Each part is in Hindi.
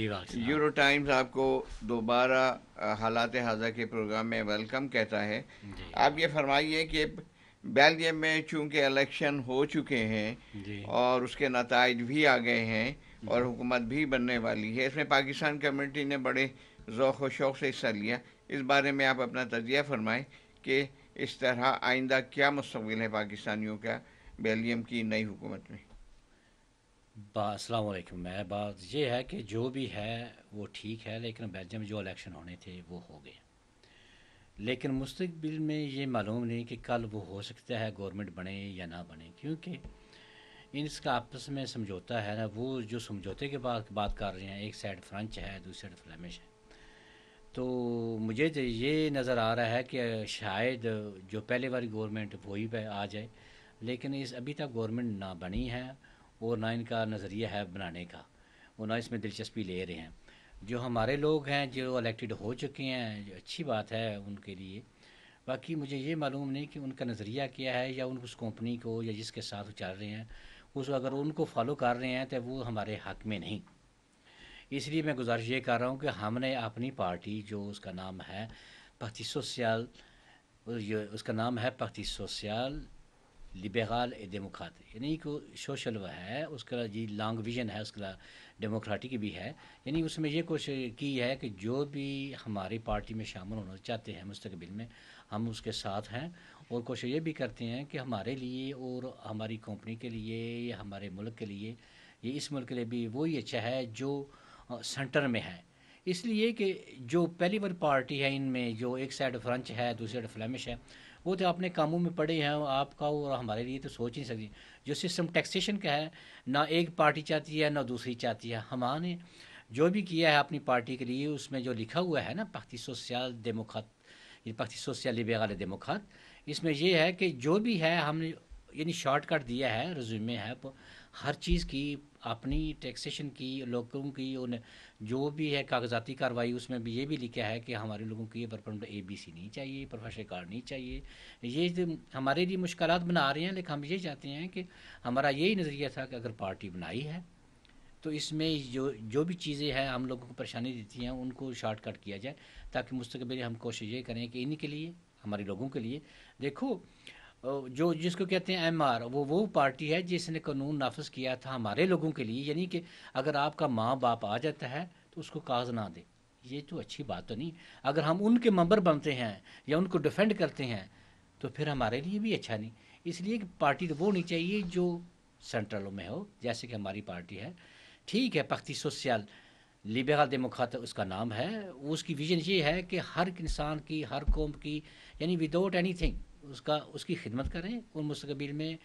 यूरो टाइम्स आपको दोबारा हालात हाजा के प्रोग्राम में वेलकम कहता है आप ये फरमाइए कि बेल्जियम में चूंकि इलेक्शन हो चुके हैं और उसके नतज भी आ गए हैं और हुकूमत भी बनने वाली है इसमें पाकिस्तान कम्युनिटी ने बड़े ओक़ व शौक़ से हिस्सा लिया इस बारे में आप अपना तजिया फरमाएँ कि इस तरह आइंदा क्या मुस्तबिल है पाकिस्तानियों का बेल्जियम की नई हुकूमत में असलकम मैं बात यह है कि जो भी है वो ठीक है लेकिन बेल्जियम जो इलेक्शन होने थे वो हो गए लेकिन मुस्तबिल में ये मालूम नहीं कि कल वो हो सकता है गवर्नमेंट बने या ना बने क्योंकि इसका आपस में समझौता है ना वो जो समझौते के बाद बात कर रहे हैं एक साइड फ्रेंच है दूसरी साइड फ्लेमिश है तो मुझे तो ये नज़र आ रहा है कि शायद जो पहले वाली गवर्नमेंट वही आ जाए लेकिन इस अभी तक गवर्नमेंट ना बनी है और ना इनका नज़रिया है बनाने का वो ना इसमें दिलचस्पी ले रहे हैं जो हमारे लोग हैं जो इलेक्टेड हो चुके हैं अच्छी बात है उनके लिए बाकी मुझे ये मालूम नहीं कि उनका नज़रिया क्या है या उन उस कंपनी को या जिसके साथ उचार चल रहे हैं उस अगर उनको फॉलो कर रहे हैं तो वो हमारे हक में नहीं इसलिए मैं गुजारिश ये कर रहा हूँ कि हमने अपनी पार्टी जो उसका नाम है पख्ती सोशल उसका नाम है पख्ती सोशल लिबरल ए डेमोक्रेट यानी कि सोशल वह है उसका जी लॉन्ग विजन है उसका डेमोक्रेटिक भी है यानी उसमें ये कोशिश की है कि जो भी हमारी पार्टी में शामिल होना चाहते हैं मुस्तबिल में हम उसके साथ हैं और कोशिश ये भी करते हैं कि हमारे लिए और हमारी कंपनी के लिए या हमारे मुल्क के लिए ये इस मुल्क के लिए भी वही अच्छा है जो सेंटर में है इसलिए कि जो पहली बार पार्टी है इनमें जो एक साइड फ्रेंच है दूसरी साइड फ्लेमिश है वो तो अपने कामों में पड़े हैं आपका और हमारे लिए तो सोच नहीं सकती जो सिस्टम टैक्सेशन का है ना एक पार्टी चाहती है ना दूसरी चाहती है हमारे जो भी किया है अपनी पार्टी के लिए उसमें जो लिखा हुआ है ना पार्टी सोशल डेमोक्रात ये पार्टी सोशल लिबेगल डेमोक्रात इसमें यह है कि जो भी है हमने यानी शॉर्टकट दिया है रिज्यूमे है हर चीज़ की अपनी टैक्सेशन की लोगों की उन जो भी है कागजाती कार्रवाई उसमें भी ये भी लिखा है कि हमारे लोगों की ये ए बी सी नहीं चाहिए प्रोफेशनल कार्ड नहीं चाहिए ये हमारे लिए मुश्किल बना रहे हैं लेकिन हम ये चाहते हैं कि हमारा यही नज़रिया था कि अगर पार्टी बनाई है तो इसमें जो जो भी चीज़ें हैं हम लोगों को परेशानी देती हैं उनको शॉर्टकट किया जाए ताकि मुस्तबिल हम कोशिश ये करें कि इन्हीं के लिए हमारे लोगों के लिए देखो जो जिसको कहते हैं एम आर वो वो पार्टी है जिसने कानून नाफज किया था हमारे लोगों के लिए यानी कि अगर आपका माँ बाप आ जाता है तो उसको काज ना दे ये तो अच्छी बात तो नहीं अगर हम उनके मंबर बनते हैं या उनको डिफेंड करते हैं तो फिर हमारे लिए भी अच्छा नहीं इसलिए पार्टी तो वो होनी चाहिए जो सेंट्रलों में हो जैसे कि हमारी पार्टी है ठीक है पख्ती सोशल लिबेगा डेमोखात उसका नाम है उसकी विजन ये है कि हर इंसान की हर कौम की यानी विदाउट एनीथिंग उसका उसकी खिदमत करें उन मुस्तबिल में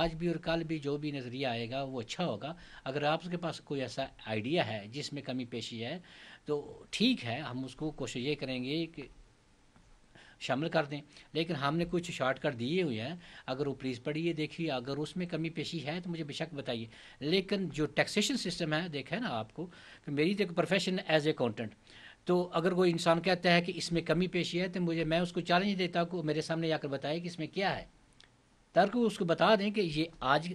आज भी और कल भी जो भी नज़रिया आएगा वो अच्छा होगा अगर आपके पास कोई ऐसा आइडिया है जिसमें कमी पेशी है तो ठीक है हम उसको कोशिश ये करेंगे कि शामिल कर दें लेकिन हमने कुछ शॉर्टकट दिए हुए हैं अगर वो प्लीज़ पढ़िए देखिए अगर उसमें कमी पेशी है तो मुझे बेशक बताइए लेकिन जो टैक्सेशन सिस्टम है देखें ना आपको कि मेरी तो एक प्रोफेशन एज ए अकाउंटेंट तो अगर कोई इंसान कहता है कि इसमें कमी पेशी है तो मुझे मैं उसको चैलेंज देता हूँ मेरे सामने आकर बताए कि इसमें क्या है तर्क उसको बता दें कि ये आज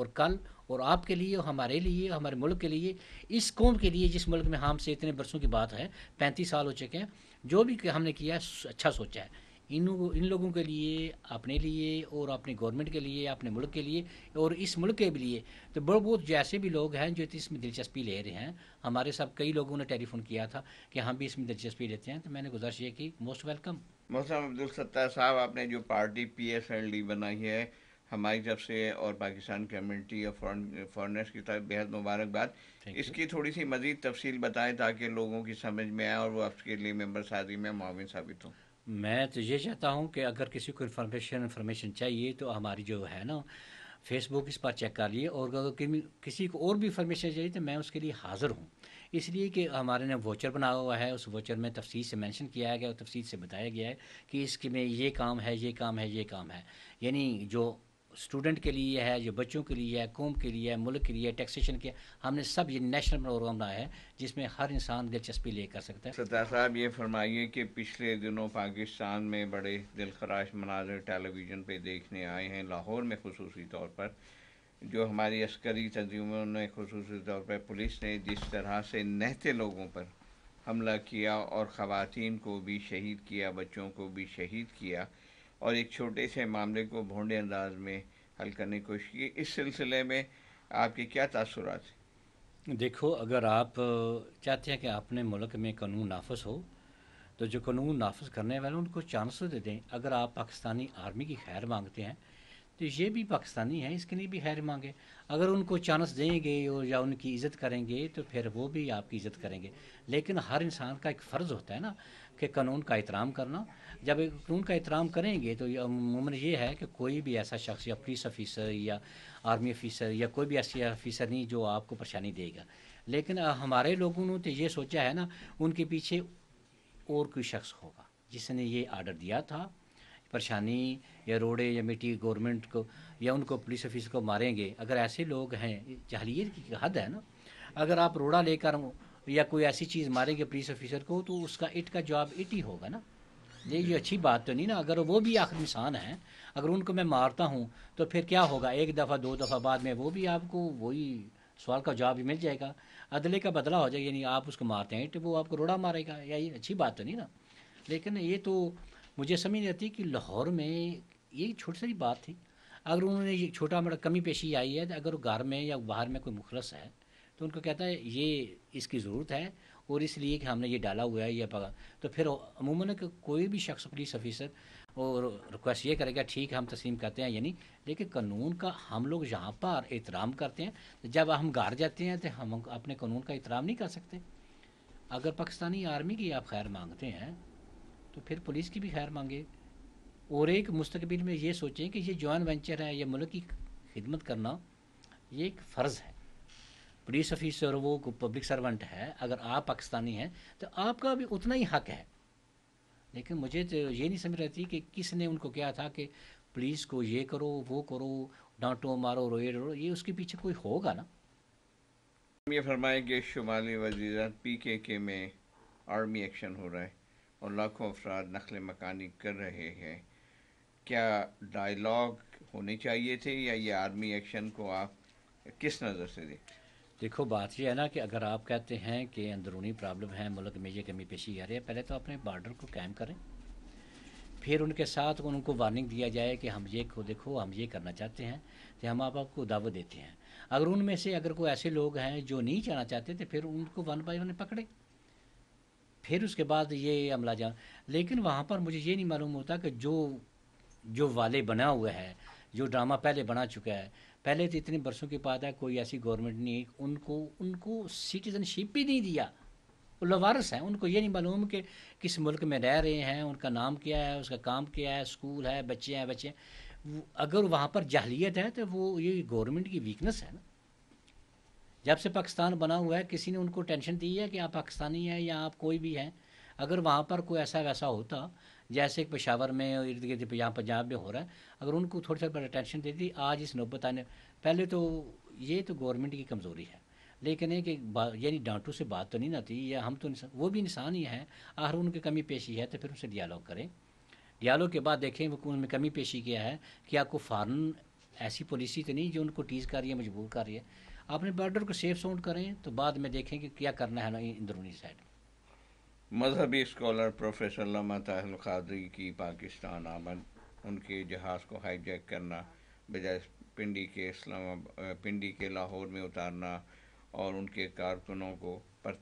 और कल और आपके लिए और हमारे लिए हमारे मुल्क के लिए इस कौम के लिए जिस मुल्क में हमसे इतने बरसों की बात है पैंतीस साल हो चुके हैं जो भी हमने किया है अच्छा सोचा है इन इन लोगों के लिए अपने लिए और अपने गवर्नमेंट के लिए अपने मुल्क के लिए और इस मुल्क के लिए तो बड़े बहुत जैसे भी लोग हैं जो इसमें दिलचस्पी ले रहे हैं हमारे साथ कई लोगों ने टेलीफोन किया था कि हम भी इसमें दिलचस्पी लेते हैं तो मैंने गुजारिश ये की मोस्ट वेलकम मोहसम अब्दुल सत्तार साहब आपने जो party P S L D बनाई है हमारी तरफ से और पाकिस्तान कम्युनिटी और फॉरनर्स की तरफ बेहद मुबारकबाद इसकी थोड़ी सी मज़ीद तफसील बताएं ताकि लोगों की समझ में आए और वो आपके लिए मेम्बर साजी में मुआवन साबित हों मैं तो ये चाहता हूँ कि अगर किसी को इन्फॉर्मेशन इन्फॉर्मेशन चाहिए तो हमारी जो है ना फेसबुक इस पर चेक कर लिए और अगर किसी को और भी इन्फॉर्मेशन चाहिए तो मैं उसके लिए हाज़िर हूँ इसलिए कि हमारे ने वोचर बना हुआ है उस वोचर में तफसील से मेंशन किया गया और तफसील से बताया गया है कि इसके में ये काम है ये काम है ये काम है यानी जो स्टूडेंट के लिए है ये बच्चों के लिए है कौम के लिए है मुल्क के लिए है टैक्सेशन के हमने सब ये नेशनल प्रोग्राम बनाया है जिसमें हर इंसान दिलचस्पी ले कर सकता है सत्ता साहब ये फरमाइए कि पिछले दिनों पाकिस्तान में बड़े दिलखराश मनाजर टेलीविज़न पर देखने आए हैं लाहौर में खसूसी तौर पर जो हमारी अस्करी तंजीमों ने खसूस तौर पर पुलिस ने जिस तरह से नहते लोगों पर हमला किया और ख़वान को भी शहीद किया बच्चों को भी शहीद किया और एक छोटे से मामले को भोंडे अंदाज में हल करने की कोशिश की इस सिलसिले में आपके क्या तासुरात हैं देखो अगर आप चाहते हैं कि अपने मुल्क में कानून नाफज हो तो जो कानून नाफज करने वाले उनको चांस दे दें अगर आप पाकिस्तानी आर्मी की खैर मांगते हैं तो ये भी पाकिस्तानी हैं इसके लिए भी खैर मांगे अगर उनको चांस देंगे और या उनकी इज़्ज़त करेंगे तो फिर वो भी आपकी इज़्ज़त करेंगे लेकिन हर इंसान का एक फ़र्ज़ होता है ना के कानून का एहतराम करना जब कानून का एहतराम करेंगे तो उमूमा ये है कि कोई भी ऐसा शख्स या पुलिस ऑफिसर या आर्मी ऑफिसर या कोई भी ऐसी ऑफिसर नहीं जो आपको परेशानी देगा लेकिन हमारे लोगों ने तो ये सोचा है ना उनके पीछे और कोई शख्स होगा जिसने ये आर्डर दिया था परेशानी या रोड़े या मिट्टी गवर्नमेंट को या उनको पुलिस ऑफिसर को मारेंगे अगर ऐसे लोग हैं जहलीत की हद है ना अगर आप रोड़ा लेकर या कोई ऐसी चीज़ मारेंगे पुलिस ऑफिसर को तो उसका इट का जवाब इट ही होगा ना ये ये अच्छी बात तो नहीं ना अगर वो भी आखिर इंसान है अगर उनको मैं मारता हूँ तो फिर क्या होगा एक दफ़ा दो दफ़ा बाद में वो भी आपको वही सवाल का जवाब मिल जाएगा अदले का बदला हो जाएगा यानी आप उसको मारते हैं तो वो आपको रोड़ा मारेगा या ये अच्छी बात तो नहीं ना लेकिन ये तो मुझे समझ नहीं आती कि लाहौर में ये छोटी सारी बात थी अगर उन्होंने ये छोटा मोटा कमी पेशी आई है तो अगर घर में या बाहर में कोई मुखलस है तो उनको कहता है ये इसकी ज़रूरत है और इसलिए कि हमने ये डाला हुआ है या पगा तो फिर अमूमन कोई भी शख्स पुलिस अफिसर और रिक्वेस्ट ये करेगा ठीक हम तस्लीम करते हैं यानी लेकिन कानून का हम लोग यहाँ पर एहतराम करते हैं तो जब हम घर जाते हैं तो हम अपने कानून का एहतराम नहीं कर सकते अगर पाकिस्तानी आर्मी की आप खैर मांगते हैं तो फिर पुलिस की भी खैर मांगे और एक मुस्तबिल में ये सोचें कि ये जॉइन वेंचर है या मुल्क की खिदमत करना ये एक फ़र्ज़ है पुलिस ऑफिसर वो पब्लिक सर्वेंट है अगर आप पाकिस्तानी हैं तो आपका भी उतना ही हक है लेकिन मुझे तो ये नहीं समझ रहती कि किसने उनको क्या था कि पुलिस को ये करो वो करो डांटो मारो रोए रो ये उसके पीछे कोई होगा ना ये फरमाए कि शुमाली वजीरात पी के के में आर्मी एक्शन हो रहा है और लाखों अफराद नखल मकानी कर रहे हैं क्या डायलॉग होने चाहिए थे या ये आर्मी एक्शन को आप किस नज़र से देखते देखो बात यह है ना कि अगर आप कहते हैं कि अंदरूनी प्रॉब्लम है मुल्क में ये कमी पेशी आ रही है पहले तो अपने बॉर्डर को कायम करें फिर उनके साथ उनको वार्निंग दिया जाए कि हम ये को देखो हम ये करना चाहते हैं तो हम आप आपको दावत देते हैं अगर उनमें से अगर कोई ऐसे लोग हैं जो नहीं जाना चाहते तो फिर उनको वन बाई वन पकड़े फिर उसके बाद ये अमला जा लेकिन वहाँ पर मुझे ये नहीं मालूम होता कि जो जो वाले बना हुआ है जो ड्रामा पहले बना चुका है पहले तो इतने बरसों के बाद है कोई ऐसी गवर्नमेंट नहीं उनको उनको सिटीजनशिप भी नहीं दिया वो लवारस हैं उनको ये नहीं मालूम कि किस मुल्क में रह रहे हैं उनका नाम क्या है उसका काम क्या है स्कूल है बच्चे हैं बच्चे हैं अगर वहाँ पर जाहलीत है तो वो ये गवर्नमेंट की वीकनेस है ना जब से पाकिस्तान बना हुआ है किसी ने उनको टेंशन दी है कि आप पाकिस्तानी हैं या आप कोई भी हैं अगर वहाँ पर कोई ऐसा वैसा होता जैसे पेशावर में इर्द गिर्द यहाँ पंजाब में हो रहा है अगर उनको थोड़ी सा अटेंशन दे दी आज इस नौबत आने पहले तो ये तो गवर्नमेंट की कमज़ोरी है लेकिन एक कि यानी डांटों से बात तो नहीं ना आती या हम तो इंसान वो भी इंसान ही हैं आखिर उनकी कमी पेशी है तो फिर उनसे डायलॉग करें डायलॉग के बाद देखें वो उनमें कमी पेशी क्या है कि आपको फ़ारन ऐसी पॉलिसी तो नहीं जो उनको टीज कर रही है मजबूर कर रही है आपने बॉर्डर को सेफ साउंड करें तो बाद में देखें कि क्या करना है ना अंदरूनी साइड मजहबी स्कॉलर प्रोफेसर लमा ताहल खादरी की पाकिस्तान आमद उनके जहाज़ को हाईजैक करना बजाय पिंडी के इस्लाम पिंडी के लाहौर में उतारना और उनके कारकुनों को पर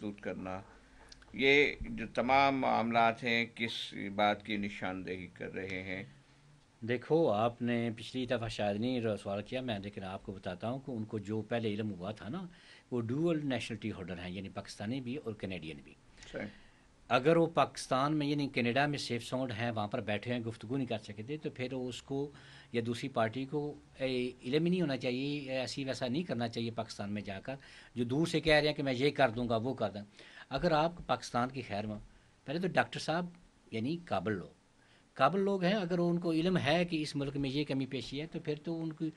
दूर करना ये जो तमाम मामला हैं किस बात की निशानदेही कर रहे हैं देखो आपने पिछली दफ़ा शायद नहीं सवाल किया मैं लेकिन आपको बताता हूँ कि उनको जो पहले इलम हुआ था ना वो डूअल नेशनलिटी होल्डर हैं यानी पाकिस्तानी भी और कैनेडियन भी अगर वो पाकिस्तान में यानी कनाडा में सेफ साउंड हैं वहाँ पर बैठे हैं गुफ्तु नहीं कर सके थे तो फिर उसको या दूसरी पार्टी को इलम ही नहीं होना चाहिए ऐसी वैसा नहीं करना चाहिए पाकिस्तान में जाकर जो दूर से कह रहे हैं कि मैं ये कर दूँगा वो कर दूँ अगर आप पाकिस्तान की खैर में पहले तो डॉक्टर साहब यानी काबिल लोग काबिल लोग हैं अगर उनको इलम है कि इस मुल्क में ये कमी पेशी है तो फिर तो उनकी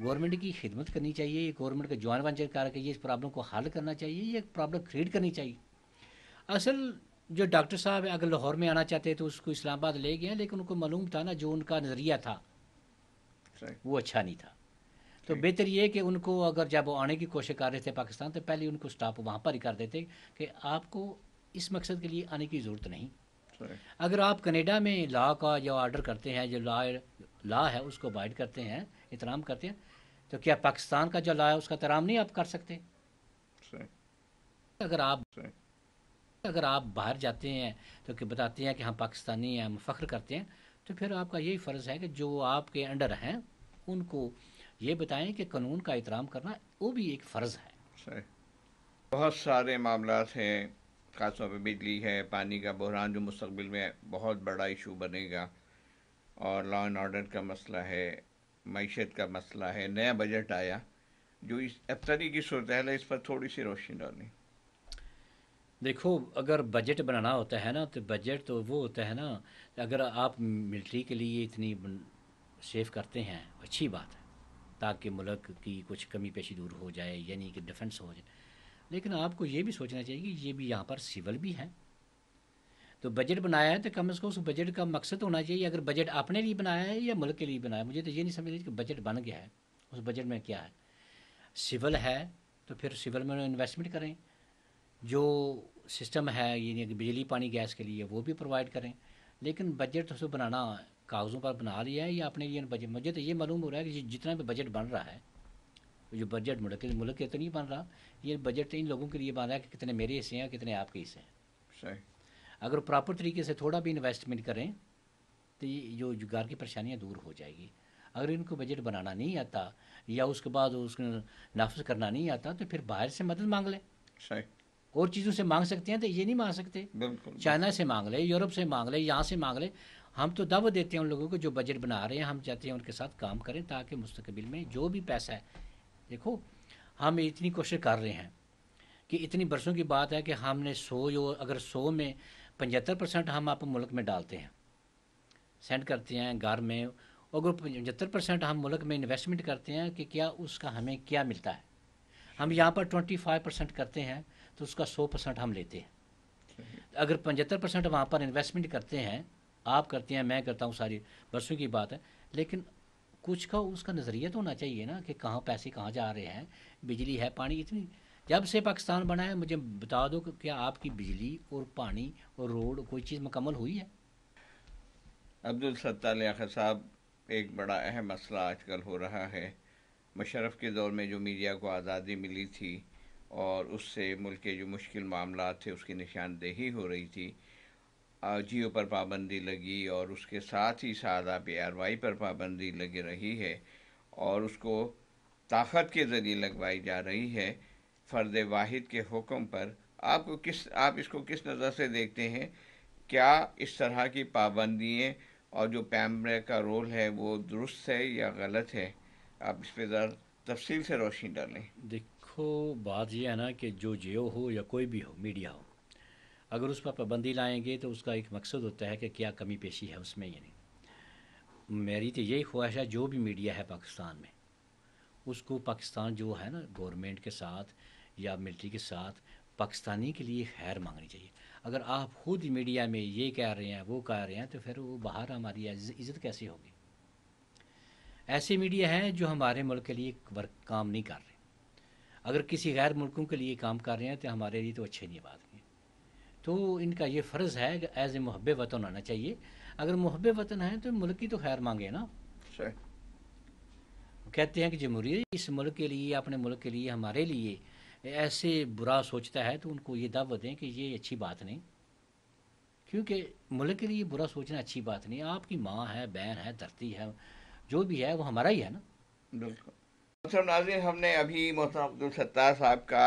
गवर्नमेंट की खिदमत करनी चाहिए गवर्नमेंट का जवान वन करके ये इस प्रॉब्लम को हल करना चाहिए ये प्रॉब्लम क्रिएट करनी चाहिए असल जो डॉक्टर साहब अगर लाहौर में आना चाहते तो उसको इस्लामाबाद ले गए लेकिन उनको मालूम था ना जो उनका नज़रिया था वो अच्छा नहीं था तो बेहतर ये कि उनको अगर जब वो आने की कोशिश कर रहे थे पाकिस्तान तो पहले उनको स्टाफ वहाँ पर ही कर देते कि आपको इस मकसद के लिए आने की ज़रूरत नहीं अगर आप कनेडा में लॉ का जो ऑर्डर करते हैं जो लॉ ला है उसको अवॉइड करते हैं इतराम करते हैं तो क्या पाकिस्तान का जो लॉ है उसका तराम नहीं आप कर सकते अगर आप अगर आप बाहर जाते हैं तो कि बताते हैं कि हम पाकिस्तानी हैं हम फ़ख्र करते हैं तो फिर आपका यही फ़र्ज़ है कि जो आपके अंडर हैं उनको ये बताएं कि कानून का एहतराम करना वो भी एक फ़र्ज़ है बहुत सारे मामला हैं खासतौर पर बिजली है पानी का बहरान जो मुस्तबिल में बहुत बड़ा इशू बनेगा और लॉ एंड ऑर्डर का मसला है मीशत का मसला है नया बजट आया जो इस अफ्तरी की सूरत है इस पर थोड़ी सी रोशनी डाली देखो अगर बजट बनाना होता है ना तो बजट तो वो होता है ना अगर आप मिलिट्री के लिए इतनी सेव करते हैं अच्छी बात है ताकि मुल्क की कुछ कमी पेशी दूर हो जाए यानी कि डिफेंस हो जाए लेकिन आपको ये भी सोचना चाहिए कि ये भी यहाँ पर सिविल भी है तो बजट बनाया है तो कम से कम उस बजट का मकसद होना चाहिए अगर बजट अपने लिए बनाया है या मुल्क के लिए बनाया है मुझे तो ये नहीं समझ कि बजट बन गया है उस बजट में क्या है सिविल है तो फिर सिविल में इन्वेस्टमेंट करें जो सिस्टम है यानी नहीं बिजली पानी गैस के लिए वो भी प्रोवाइड करें लेकिन बजट तो उसे बनाना कागज़ों पर बना लिया है या अपने लिए बजट मुझे तो ये मालूम हो रहा है कि जितना भी बजट बन रहा है जो बजट मुल्क मुल्क के तो नहीं बन रहा ये बजट तो इन लोगों के लिए बन रहा है कि कितने मेरे हिस्से हैं कितने आपके हिस्से हैं अगर प्रॉपर तरीके से थोड़ा भी इन्वेस्टमेंट करें तो जो जुगार की परेशानियाँ दूर हो जाएगी अगर इनको बजट बनाना नहीं आता या उसके बाद उसको नाफज करना नहीं आता तो फिर बाहर से मदद मांग लें और चीज़ों से मांग सकते हैं तो ये नहीं मांग सकते चाइना से मांग ले यूरोप से मांग ले यहाँ से मांग ले हम तो दब देते हैं उन लोगों को जो बजट बना रहे हैं हम चाहते हैं उनके साथ काम करें ताकि मुस्तबिल में जो भी पैसा है देखो हम इतनी कोशिश कर रहे हैं कि इतनी बरसों की बात है कि हमने सौ यो अगर सौ में पचहत्तर परसेंट हम आप मुल्क में डालते हैं सेंड करते हैं घर में अगर पचहत्तर परसेंट हम मुल्क में इन्वेस्टमेंट करते हैं कि क्या उसका हमें क्या मिलता है हम यहाँ पर ट्वेंटी फाइव परसेंट करते हैं तो उसका सौ परसेंट हम लेते हैं अगर पचहत्तर परसेंट वहाँ पर इन्वेस्टमेंट करते हैं आप करते हैं मैं करता हूँ सारी बरसों की बात है लेकिन कुछ का उसका नज़रिया तो होना चाहिए ना कि कहाँ पैसे कहाँ जा रहे हैं बिजली है पानी इतनी जब से पाकिस्तान बना है मुझे बता दो कि क्या आपकी बिजली और पानी और रोड कोई चीज़ मुकम्मल हुई है अब्दुल सत्ता साहब एक बड़ा अहम मसला आजकल हो रहा है मशरफ़ के दौर में जो मीडिया को आज़ादी मिली थी और उससे मुल्क के जो मुश्किल मामला थे उसकी निशानदेही हो रही थी जियो पर पाबंदी लगी और उसके साथ ही साथ आप आरवाई पर पाबंदी लगी रही है और उसको ताकत के ज़रिए लगवाई जा रही है फ़र्द वाहिद के हुक्म पर आपको किस आप इसको किस नज़र से देखते हैं क्या इस तरह की पाबंदियाँ और जो पैमरे का रोल है वो दुरुस्त है या गलत है आप इस पर तफसील से रोशनी डालें देख देखो बात यह है ना कि जो जियो हो या कोई भी हो मीडिया हो अगर उस पर पाबंदी लाएंगे तो उसका एक मकसद होता है कि क्या कमी पेशी है उसमें या नहीं मेरी तो यही ख्वाहिश है जो भी मीडिया है पाकिस्तान में उसको पाकिस्तान जो है ना गवर्नमेंट के साथ या मिलिट्री के साथ पाकिस्तानी के लिए खैर मांगनी चाहिए अगर आप खुद मीडिया में ये कह रहे हैं वो कह रहे हैं तो फिर वो बाहर हमारी इज़्ज़त कैसे होगी ऐसे मीडिया हैं जो हमारे मुल्क के लिए वर्क काम नहीं कर रहे अगर किसी गैर मुल्कों के लिए काम कर रहे हैं तो हमारे लिए तो अच्छे नहीं बात है तो इनका ये फ़र्ज़ है कि एज़ ए महब वतन आना चाहिए अगर महब वतन है तो मुल्क की तो खैर मांगे ना कहते हैं कि जमहूरी इस मुल्क के लिए अपने मुल्क के लिए हमारे लिए ऐसे बुरा सोचता है तो उनको ये दावत दें कि ये अच्छी बात नहीं क्योंकि मुल्क के लिए बुरा सोचना अच्छी बात नहीं आपकी माँ है बहन है धरती है जो भी है वो हमारा ही है ना बिल्कुल मोहतरम नाजिन हमने अभी मोहतरम अब्दुलसत्तार साहब का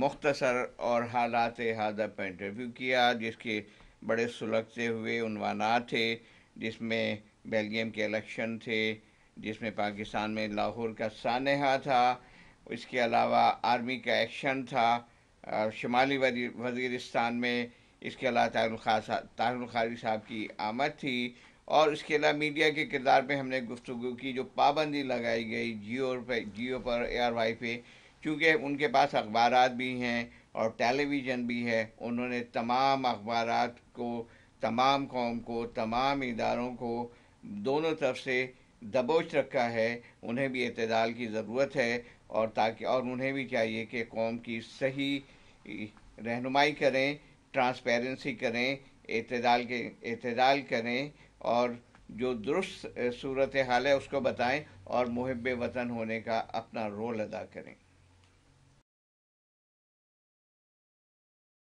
मुख्तसर और हालात हादब पर इंटरव्यू किया जिसके बड़े सुलगते हुए उनवानात थे जिसमें बेल्जियम के इलेक्शन थे जिसमें पाकिस्तान में लाहौर का सानहा था इसके अलावा आर्मी का एक्शन था शुमाली वजीरिस्तान में इसके अलावा तारुल खारी साहब की आमद थी और इसके अलावा मीडिया के किरदार पे हमने गुफ्तु की जो पाबंदी लगाई गई जियो पे जियो पर ए आर वाई पे चूँकि उनके पास अखबार भी हैं और टेलीविज़न भी है उन्होंने तमाम अखबार को तमाम कौम को तमाम इदारों को दोनों तरफ से दबोच रखा है उन्हें भी अतदाल की ज़रूरत है और ताकि और उन्हें भी चाहिए कि कौम की सही रहनुमाई करें ट्रांसपेरेंसी करें अतदाल के अतदाल करें और जो दुरुस्त सूरत हाल है उसको बताएं और मुहब वतन होने का अपना रोल अदा करें